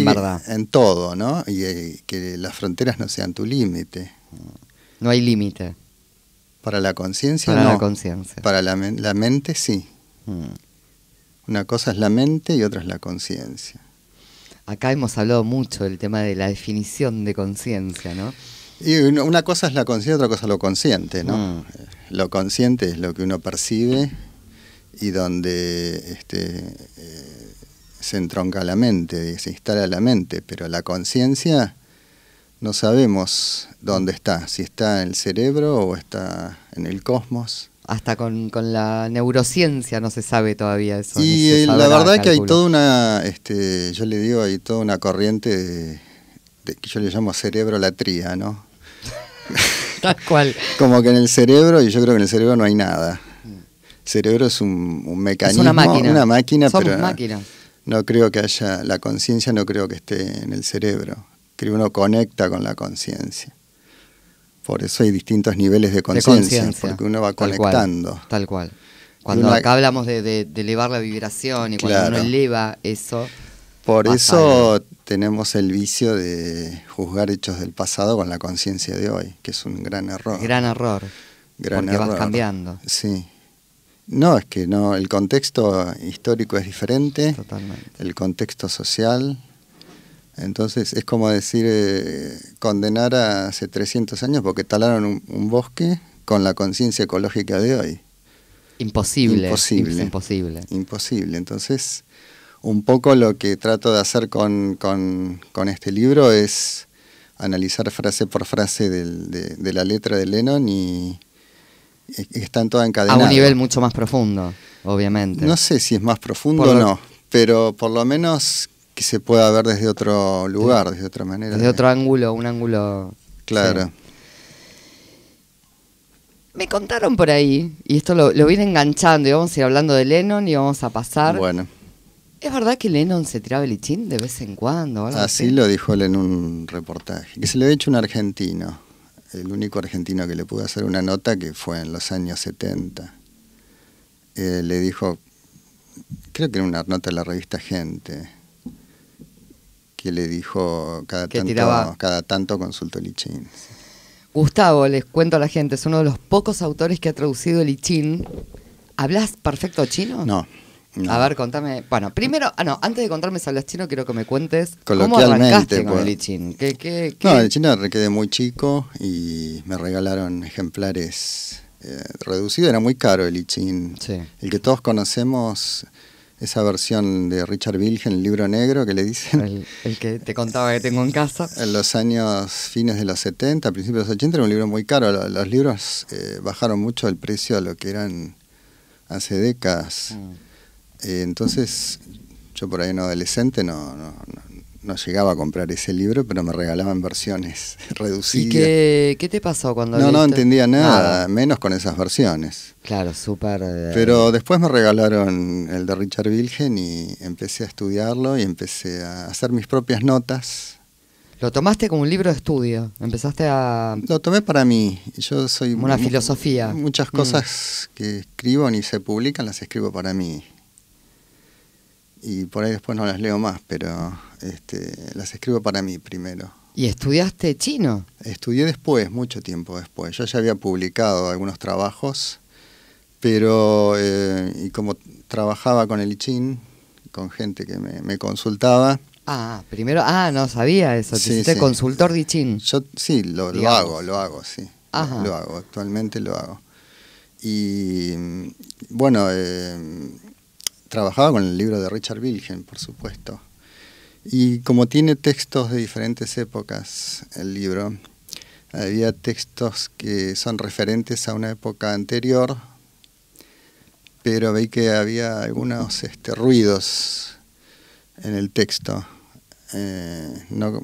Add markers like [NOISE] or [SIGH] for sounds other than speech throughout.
verdad en todo, ¿no? Y, eh, que las fronteras no sean tu límite. No hay límite. Para la conciencia, Para la conciencia. Para la, mente, sí. Mm. Una cosa es la mente y otra es la conciencia. Acá hemos hablado mucho del tema de la definición de conciencia, ¿no? Y una cosa es la conciencia, otra cosa es lo consciente, ¿no? Mm. Eh, lo consciente es lo que uno percibe y donde este, eh, se entronca la mente, se instala la mente, pero la conciencia no sabemos dónde está, si está en el cerebro o está en el cosmos. Hasta con, la neurociencia no se sabe todavía eso. Y eh, la verdad que hay toda una, este, yo le digo, hay toda una corriente de, que yo le llamo cerebro cerebrolatría, ¿no? [LAUGHS] Tal cual. Como que en el cerebro, y yo creo que en el cerebro no hay nada. El cerebro es un, mecanismo, es una máquina, una máquina Somos máquinas no creo que haya, la conciencia no creo que esté en el cerebro, que uno conecta con la conciencia. Por eso hay distintos niveles de conciencia, porque uno va conectando. tal cual. Cuando acá hablamos de, elevar la vibración y cuando uno eleva eso. Por eso tenemos el vicio de juzgar hechos del pasado con la conciencia de hoy, que es un gran error. Gran error. Gran porque vas cambiando. Sí. No, es que no, el contexto histórico es diferente, el contexto social. Entonces es como decir eh, condenar a hace 300 años porque talaron un, bosque con la conciencia ecológica de hoy. Imposible. Imposible. Imposible. Imposible. Entonces, un poco lo que trato de hacer con, este libro es analizar frase por frase de, de la letra de Lennon y, están todas encadenadas. A un nivel mucho más profundo, obviamente. No sé si es más profundo o no, pero por lo menos que se pueda ver desde otro lugar, desde otra manera. Desde otro ángulo, un ángulo... Claro. Me contaron por ahí, y esto lo, lo viene enganchando, y vamos a ir hablando de Lennon y vamos a pasar... Bueno. ¿Es verdad que Lennon se tiraba el de vez en cuando? Así, lo dijo él en un reportaje, que se lo había hecho un argentino el único argentino que le pudo hacer una nota, que fue en los años 70. Eh, le dijo, creo que era una nota de la revista Gente, que le dijo cada, tanto, consulto cada tanto Lichín. Gustavo, les cuento a la gente, es uno de los pocos autores que ha traducido el Lichín. ¿Hablas perfecto chino? No. A ver, contame. Bueno, primero, ah, no, antes de contarme hablas Chino, quiero que me cuentes cómo arrancaste con pues. el Ichin. ¿Qué, qué, No, el Chino quedé muy chico y me regalaron ejemplares eh, reducidos. Era muy caro el Ichin. El que todos conocemos, esa versión de Richard Vilgen, el libro negro que le dicen. El, que te contaba que tengo en casa. En los años fines de los 70, principios de los 80, era un libro muy caro. Los, libros eh, bajaron mucho el precio a lo que eran hace décadas. Mm. Eh, entonces, yo por ahí no adolescente no, no, no, llegaba a comprar ese libro, pero me regalaban versiones [LAUGHS] reducidas. ¿Y qué, te pasó cuando No, no entendía nada, menos con esas versiones. Claro, súper... Eh, pero después me regalaron el de Richard Vilgen y empecé a estudiarlo y empecé a hacer mis propias notas. Lo tomaste como un libro de estudio, empezaste a... Lo tomé para mí, yo soy... Una filosofía. Muchas mm. cosas que escribo ni se publican, las escribo para mí y por ahí después no las leo más, pero este, las escribo para mí primero. ¿Y estudiaste chino? Estudié después, mucho tiempo después. Yo ya había publicado algunos trabajos, pero eh, y como trabajaba con el ICHIN, con gente que me, consultaba, Ah, primero, ah, no sabía eso, te consultor de chin. Yo sí, lo, hago, lo hago, sí. Lo hago, actualmente lo hago. Y mm, bueno, eh, trabajaba con el libro de Richard Wilhelm, por supuesto. Y como tiene textos de diferentes épocas el libro, había textos que son referentes a una época anterior, pero veí que había algunos este, ruidos en el texto. Eh, no,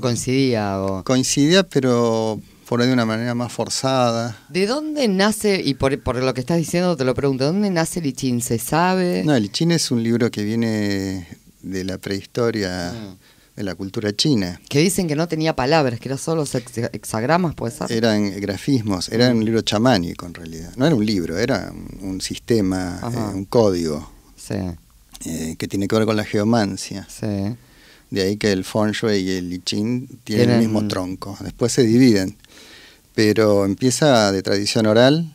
coincidía. O... Coincidía, pero fuera de una manera más forzada. ¿De dónde nace, y por, lo que estás diciendo te lo pregunto, ¿dónde nace el Ching? ¿Se sabe? No, el Ching es un libro que viene de la prehistoria, mm. de la cultura china. Que dicen que no tenía palabras, que era solo hexagramas, ¿puede ser? Eran grafismos, era un mm. libro chamánico en realidad. No era un libro, era un, sistema, eh, un código. Sí. Eh, que tiene que ver con la geomancia. De ahí que el Feng Shui y el I Ching tienen, el mismo tronco. Después se dividen. Pero empieza de tradición oral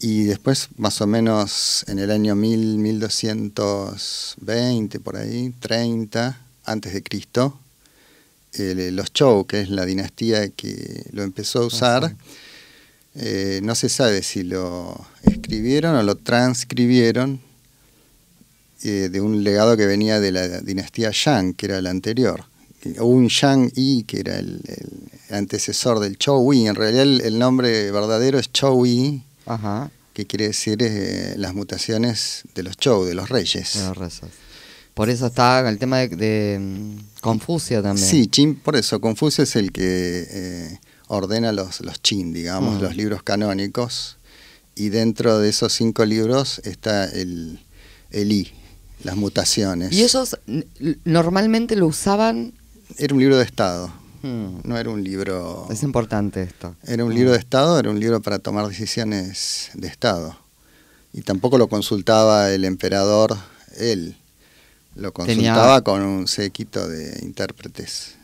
y después, más o menos en el año 1000, 1220, por ahí, 30 antes de Cristo, los Chou, que es la dinastía que lo empezó a usar, eh, no se sabe si lo escribieron o lo transcribieron eh, de un legado que venía de la dinastía Shang que era la anterior. O un Shang Yi, que era el, antecesor del Chou Yi. En realidad el, nombre verdadero es Chou Yi, que quiere decir eh, las mutaciones de los Chou, de los reyes. Por eso está el tema de, de mm, Confucio también. Sí, por eso Confucio es el que eh, ordena los, los Chin, digamos, mm. los libros canónicos. Y dentro de esos cinco libros está el, el Yi las mutaciones. ¿Y esos normalmente lo usaban? Era un libro de Estado. Hmm. No era un libro... Es importante esto. Era un libro hmm. de Estado, era un libro para tomar decisiones de Estado. Y tampoco lo consultaba el emperador él. Lo consultaba con un séquito de intérpretes.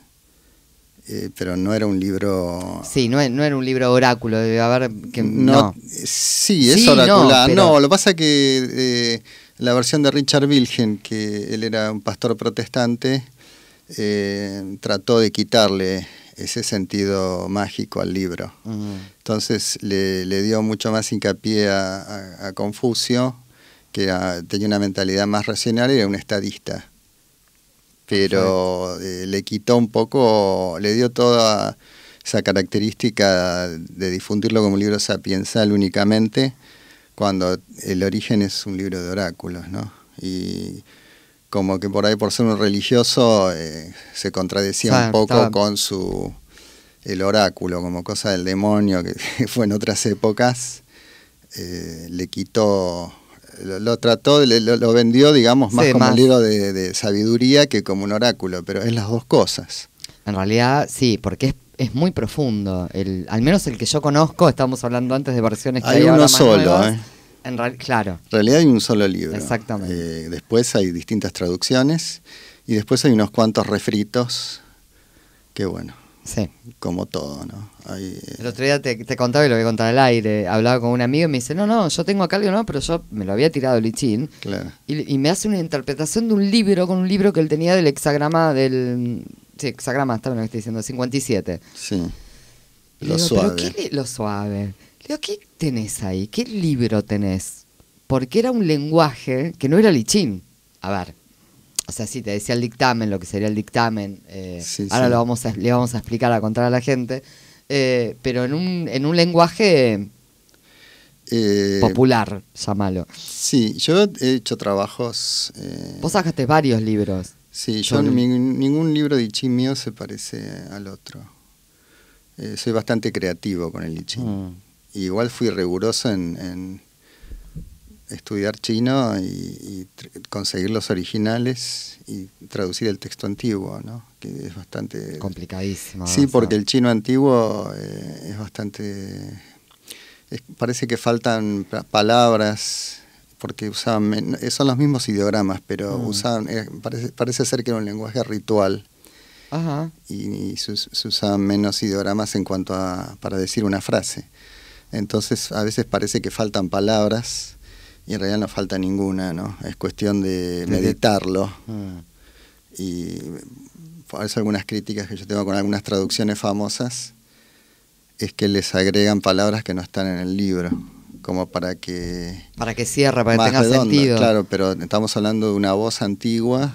Eh, pero no era un libro. Sí, e, no, era un libro oráculo, debe haber. Que, no, Sí, es oráculo. No, lo no, lo pasa que eh, la versión de Richard Wilhelm, que él era un pastor protestante, eh, trató de quitarle ese sentido mágico al libro. Entonces le, dio mucho más hincapié a, Confucio, que tenía una mentalidad más racional era un estadista. Pero eh, le quitó un poco, le dio toda esa característica de difundirlo como un libro sapiensal únicamente cuando el origen es un libro de oráculos, ¿no? Y como que por ahí por ser un religioso eh, se contradecía un poco con su el oráculo como cosa del demonio que [LAUGHS] fue en otras épocas eh, le quitó lo, trató lo, vendió digamos más como un libro de, de, sabiduría que como un oráculo pero es las dos cosas en realidad sí porque es es muy profundo. El, al menos el que yo conozco, estamos hablando antes de versiones que hay, hay uno solo, ¿eh? claro. En realidad hay un solo libro. Exactamente. Eh, después hay distintas traducciones y después hay unos cuantos refritos que, bueno, sí. como todo, ¿no? Eh, el otro día te, contaba y lo voy a contar al aire. Hablaba con un amigo y me dice: No, no, yo tengo acá algo, no, pero yo me lo había tirado Lichín. Claro. y me hace una interpretación de un libro con un libro que él tenía del hexagrama del, sí, más lo que estoy diciendo, 57. Sí. lo suave. lo suave. ¿qué tenés ahí? ¿Qué libro tenés? Porque era un lenguaje que no era lichín. A ver. O sea, sí, te decía el dictamen, lo que sería el dictamen. Eh, ahora Lo vamos a, le vamos a explicar, a contar a la gente. Eh, pero en un, en un lenguaje eh, popular, llámalo. Sí, yo he hecho trabajos. Vos sacaste varios libros. Sí, yo ningún libro de Ichi mío se parece al otro. Eh, soy bastante creativo con el Ichi. Ah. Igual fui riguroso en, estudiar chino y, conseguir los originales y traducir el texto antiguo, ¿no? Que es bastante... Complicadísimo. Sí, porque el chino antiguo eh, es bastante... parece que faltan palabras porque usaban, eh, son los mismos ideogramas, pero ah. eh, parece, ser que era un lenguaje ritual. Y, se, usaban menos ideogramas en cuanto a, para decir una frase. Entonces a veces parece que faltan palabras y en realidad no falta ninguna, ¿no? Es cuestión de meditarlo. Ah. Y a algunas críticas que yo tengo con algunas traducciones famosas es que les agregan palabras que no están en el libro como para que... Para que cierre, para que tenga sentido. Claro, pero estamos hablando de una voz antigua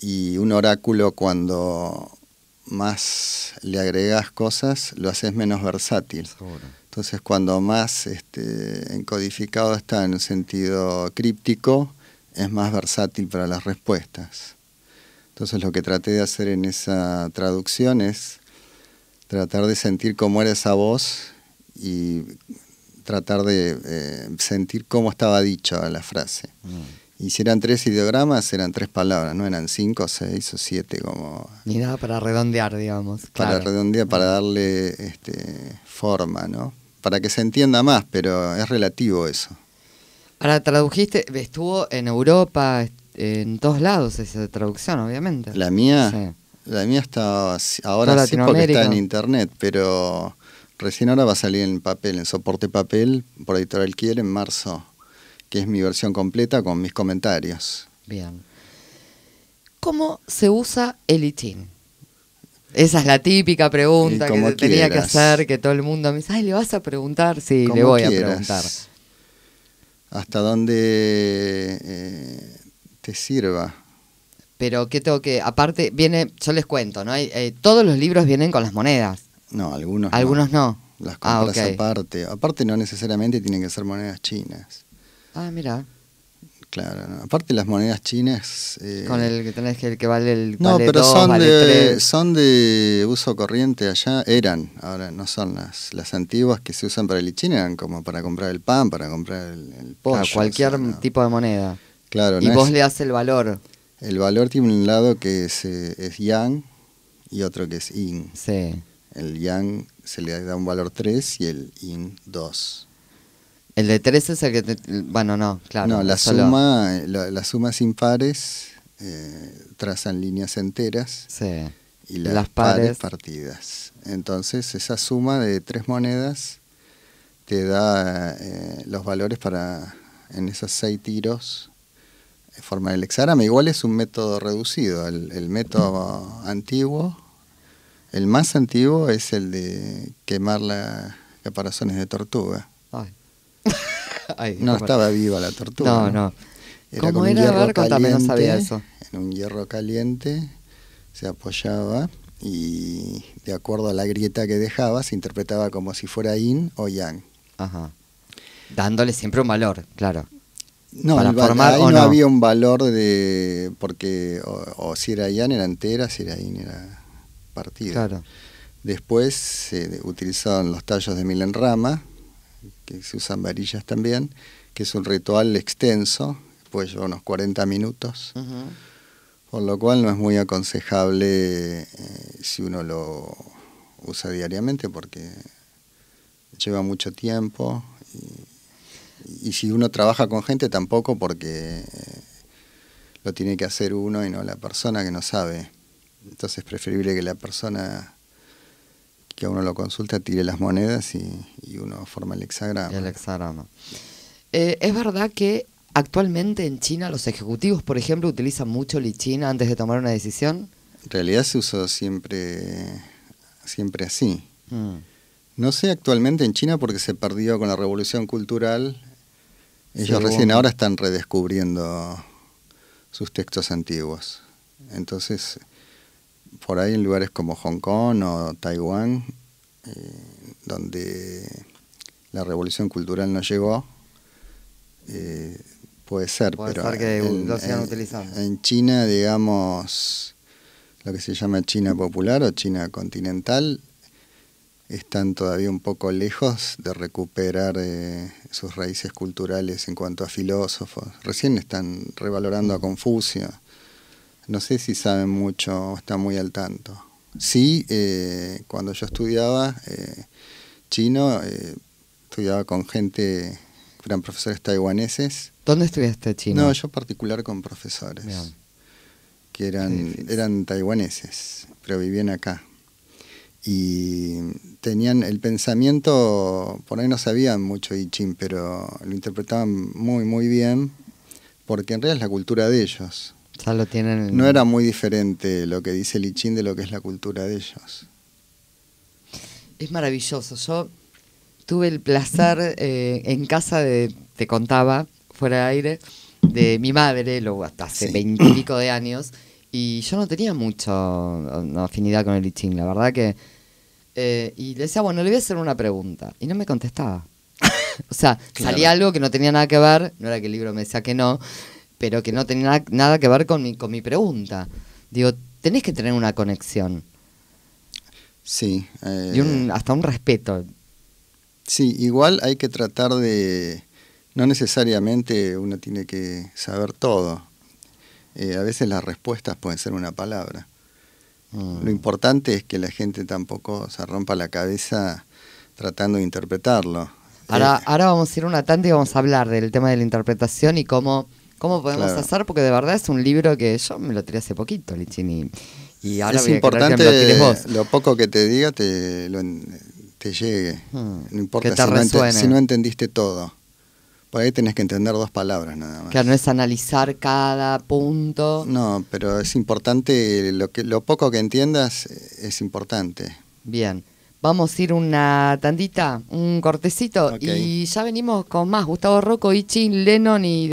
y un oráculo cuando más le agregas cosas, lo haces menos versátil. Entonces, cuando más este, encodificado está en un sentido críptico, es más versátil para las respuestas. Entonces, lo que traté de hacer en esa traducción es tratar de sentir cómo era esa voz y tratar de eh, sentir cómo estaba dicha la frase. Mm. Y si eran tres ideogramas, eran tres palabras, no eran cinco, seis o siete como... Ni nada para redondear, digamos. Para redondear, para darle este, forma, ¿no? Para que se entienda más, pero es relativo eso. Ahora, tradujiste, estuvo en Europa, en todos lados esa traducción, obviamente. La mía, la mía está ahora sí porque está en internet, pero Recién ahora va a salir en papel, en soporte papel, por Editorial Kiel en marzo, que es mi versión completa con mis comentarios. Bien. ¿Cómo se usa el itin? Esa es la típica pregunta que tenía que hacer, que todo el mundo me dice, ay, ¿le vas a preguntar? Sí, le voy a preguntar. Hasta dónde eh, te sirva. Pero que tengo que, aparte, viene, yo les cuento, ¿no? Eh, todos los libros vienen con las monedas. No, algunos. Algunos no. Las ah, compras aparte. Aparte no necesariamente tienen que ser monedas chinas. Ah, mira. Claro, aparte las monedas chinas... Eh, Con el que tenés que, el que vale el... No, pero son, de, son de uso corriente allá, eran, ahora no son las, las antiguas que se usan para el China, eran como para comprar el pan, para comprar el, pollo. cualquier tipo de moneda. Claro. Y vos le das el valor. El valor tiene un lado que es, eh, yang y otro que es yin. Sí. El yang se le da un valor 3 y el yin 2. El de 3 es el que... bueno, no, claro. No, la, suma, la, las sumas impares eh, trazan líneas enteras. Sí. Y las, pares... partidas. Entonces, esa suma de tres monedas te da eh, los valores para en esos seis tiros eh, formar el hexagrama. Igual es un método reducido. el método [LAUGHS] antiguo el más antiguo es el de quemar las caparazones de tortuga. [LAUGHS] no estaba viva la tortuga. No, no. Era como un Hierro caliente, eso. En un hierro caliente se apoyaba y de acuerdo a la grieta que dejaba se interpretaba como si fuera yin o yang. Dándole siempre un valor, claro. No, ahí no, había un valor de porque o, si era yang era entera, si era yin era partida. Después se utilizaban los tallos de milenrama, que se usan varillas también, que es un ritual extenso, puede llevar unos 40 minutos, por lo cual no es muy aconsejable eh, si uno lo usa diariamente porque lleva mucho tiempo y, si uno trabaja con gente tampoco porque eh, lo tiene que hacer uno y no la persona que no sabe entonces es preferible que la persona que a uno lo consulta tire las monedas y, uno forma el hexagrama. El hexagrama. Eh, es verdad que actualmente en China los ejecutivos, por ejemplo, utilizan mucho Li-China antes de tomar una decisión. En realidad se usó siempre, siempre así. Mm. No sé actualmente en China porque se perdió con la revolución cultural. Ellos recién ahora están redescubriendo sus textos antiguos. Entonces, por ahí en lugares como Hong Kong o Taiwán, eh, donde la revolución cultural no llegó, eh, puede ser, pero en, China, digamos, lo que se llama China popular o China continental, están todavía un poco lejos de recuperar eh, sus raíces culturales en cuanto a filósofos. Recién están revalorando a mm. Confucio no sé si saben mucho o están muy al tanto. Sí, eh, cuando yo estudiaba eh, chino, eh, estudiaba con gente, eran profesores taiwaneses. ¿Dónde estudiaste chino? No, yo particular con profesores, que eran, eran taiwaneses, pero vivían acá. Y tenían el pensamiento, por ahí no sabían mucho I Ching, pero lo interpretaban muy, muy bien, porque en realidad es la cultura de ellos no era muy diferente lo que dice el Lichín de lo que es la cultura de ellos. Es maravilloso. Yo tuve el placer eh, en casa de, te contaba, fuera de aire, de mi madre, luego hasta hace veintipico de años, y yo no tenía mucha afinidad con el lichín, la verdad que... Eh, y le decía, bueno, le voy a hacer una pregunta, y no me contestaba. [LAUGHS] o sea, salía algo que no tenía nada que ver, no era que el libro me decía que no, pero que no tenía nada que ver con mi, con mi pregunta. Digo, tenés que tener una conexión. Sí. Eh, y hasta un respeto. Sí, igual hay que tratar de... No necesariamente uno tiene que saber todo. Eh, a veces las respuestas pueden ser una palabra. Mm. Lo importante es que la gente tampoco se rompa la cabeza tratando de interpretarlo. Ahora, eh, ahora vamos a ir una tanda y vamos a hablar del tema de la interpretación y cómo ¿Cómo podemos hacer? Porque de verdad es un libro que yo me lo tiré hace poquito, Lichini. Y ahora es importante que lo, vos. lo poco que te diga te, te llegue. Hmm. No importa si no, entendiste todo. Por ahí tenés que entender dos palabras nada más. Claro, no es analizar cada punto. No, pero es importante, lo, que, lo poco que entiendas eh, es importante. Bien, vamos a ir una tandita, un cortecito y ya venimos con más. Gustavo Rocco, Ichin, Lennon y...